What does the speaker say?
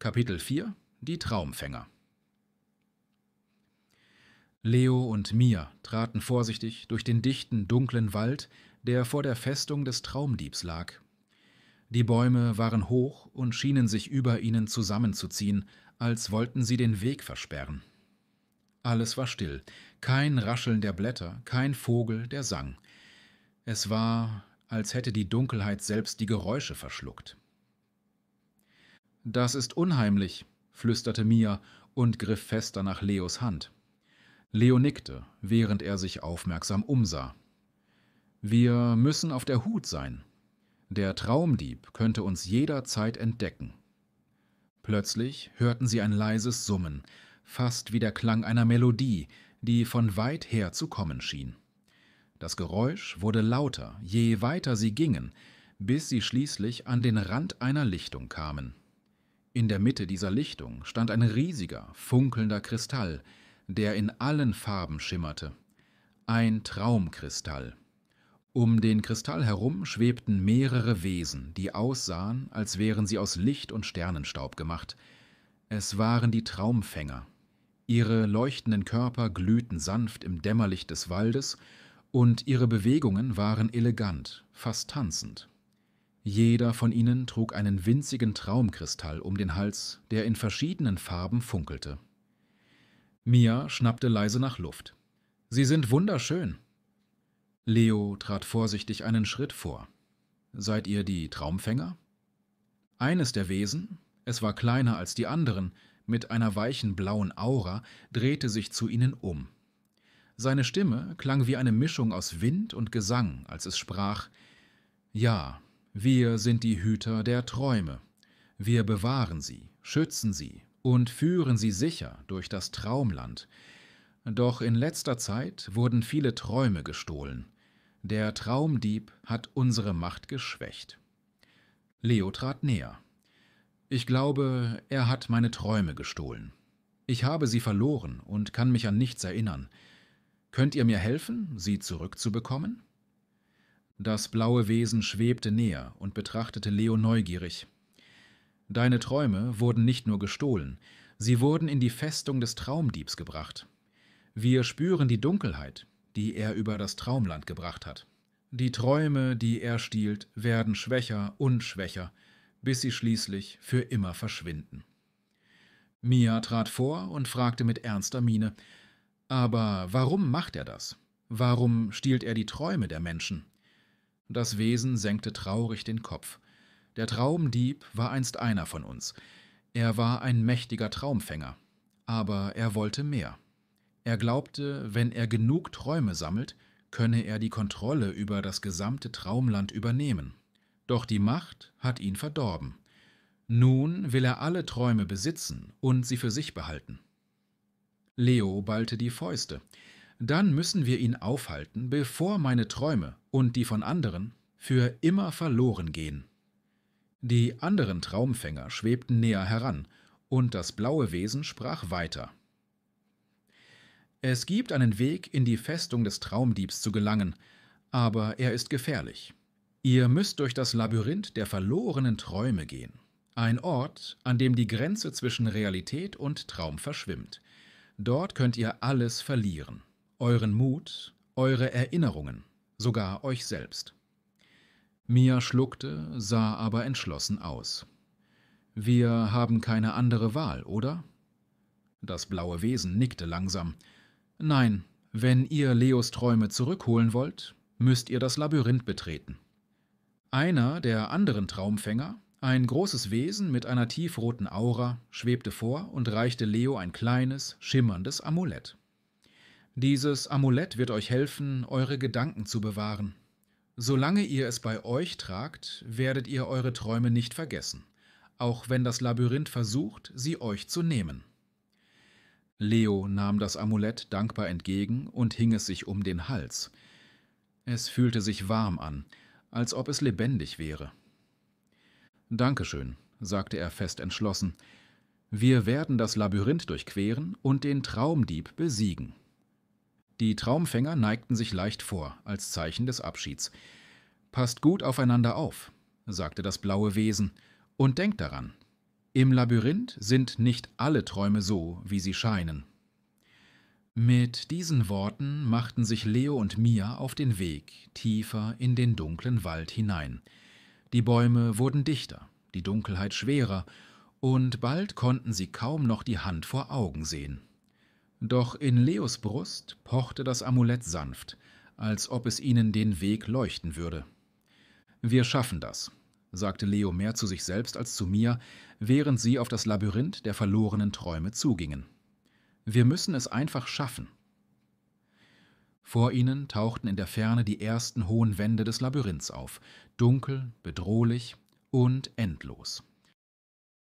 Kapitel 4 Die Traumfänger Leo und Mia traten vorsichtig durch den dichten, dunklen Wald, der vor der Festung des Traumdiebs lag. Die Bäume waren hoch und schienen sich über ihnen zusammenzuziehen, als wollten sie den Weg versperren. Alles war still, kein Rascheln der Blätter, kein Vogel, der sang. Es war, als hätte die Dunkelheit selbst die Geräusche verschluckt. Das ist unheimlich, flüsterte Mia und griff fester nach Leos Hand. Leo nickte, während er sich aufmerksam umsah. Wir müssen auf der Hut sein. Der Traumdieb könnte uns jederzeit entdecken. Plötzlich hörten sie ein leises Summen, fast wie der Klang einer Melodie, die von weit her zu kommen schien. Das Geräusch wurde lauter, je weiter sie gingen, bis sie schließlich an den Rand einer Lichtung kamen. In der Mitte dieser Lichtung stand ein riesiger, funkelnder Kristall, der in allen Farben schimmerte. Ein Traumkristall. Um den Kristall herum schwebten mehrere Wesen, die aussahen, als wären sie aus Licht und Sternenstaub gemacht. Es waren die Traumfänger. Ihre leuchtenden Körper glühten sanft im Dämmerlicht des Waldes, und ihre Bewegungen waren elegant, fast tanzend. Jeder von ihnen trug einen winzigen Traumkristall um den Hals, der in verschiedenen Farben funkelte. Mia schnappte leise nach Luft. Sie sind wunderschön. Leo trat vorsichtig einen Schritt vor. Seid ihr die Traumfänger? Eines der Wesen, es war kleiner als die anderen, mit einer weichen blauen Aura, drehte sich zu ihnen um. Seine Stimme klang wie eine Mischung aus Wind und Gesang, als es sprach Ja, wir sind die Hüter der Träume. Wir bewahren sie, schützen sie und führen sie sicher durch das Traumland. Doch in letzter Zeit wurden viele Träume gestohlen. Der Traumdieb hat unsere Macht geschwächt. Leo trat näher. Ich glaube, er hat meine Träume gestohlen. Ich habe sie verloren und kann mich an nichts erinnern. Könnt ihr mir helfen, sie zurückzubekommen? Das blaue Wesen schwebte näher und betrachtete Leo neugierig. Deine Träume wurden nicht nur gestohlen, sie wurden in die Festung des Traumdiebs gebracht. Wir spüren die Dunkelheit, die er über das Traumland gebracht hat. Die Träume, die er stiehlt, werden schwächer und schwächer, bis sie schließlich für immer verschwinden. Mia trat vor und fragte mit ernster Miene, aber warum macht er das? Warum stiehlt er die Träume der Menschen? Das Wesen senkte traurig den Kopf. Der Traumdieb war einst einer von uns. Er war ein mächtiger Traumfänger. Aber er wollte mehr. Er glaubte, wenn er genug Träume sammelt, könne er die Kontrolle über das gesamte Traumland übernehmen. Doch die Macht hat ihn verdorben. Nun will er alle Träume besitzen und sie für sich behalten. Leo ballte die Fäuste dann müssen wir ihn aufhalten, bevor meine Träume und die von anderen für immer verloren gehen. Die anderen Traumfänger schwebten näher heran, und das blaue Wesen sprach weiter. Es gibt einen Weg, in die Festung des Traumdiebs zu gelangen, aber er ist gefährlich. Ihr müsst durch das Labyrinth der verlorenen Träume gehen, ein Ort, an dem die Grenze zwischen Realität und Traum verschwimmt. Dort könnt ihr alles verlieren euren Mut, eure Erinnerungen, sogar euch selbst. Mia schluckte, sah aber entschlossen aus. Wir haben keine andere Wahl, oder? Das blaue Wesen nickte langsam. Nein, wenn ihr Leos Träume zurückholen wollt, müsst ihr das Labyrinth betreten. Einer der anderen Traumfänger, ein großes Wesen mit einer tiefroten Aura, schwebte vor und reichte Leo ein kleines, schimmerndes Amulett. Dieses Amulett wird euch helfen, eure Gedanken zu bewahren. Solange ihr es bei euch tragt, werdet ihr eure Träume nicht vergessen, auch wenn das Labyrinth versucht, sie euch zu nehmen. Leo nahm das Amulett dankbar entgegen und hing es sich um den Hals. Es fühlte sich warm an, als ob es lebendig wäre. Dankeschön, sagte er fest entschlossen. Wir werden das Labyrinth durchqueren und den Traumdieb besiegen. Die Traumfänger neigten sich leicht vor, als Zeichen des Abschieds. Passt gut aufeinander auf, sagte das blaue Wesen, und denkt daran, im Labyrinth sind nicht alle Träume so, wie sie scheinen. Mit diesen Worten machten sich Leo und Mia auf den Weg tiefer in den dunklen Wald hinein. Die Bäume wurden dichter, die Dunkelheit schwerer, und bald konnten sie kaum noch die Hand vor Augen sehen. Doch in Leos Brust pochte das Amulett sanft, als ob es ihnen den Weg leuchten würde. Wir schaffen das, sagte Leo mehr zu sich selbst als zu mir, während sie auf das Labyrinth der verlorenen Träume zugingen. Wir müssen es einfach schaffen. Vor ihnen tauchten in der Ferne die ersten hohen Wände des Labyrinths auf, dunkel, bedrohlich und endlos.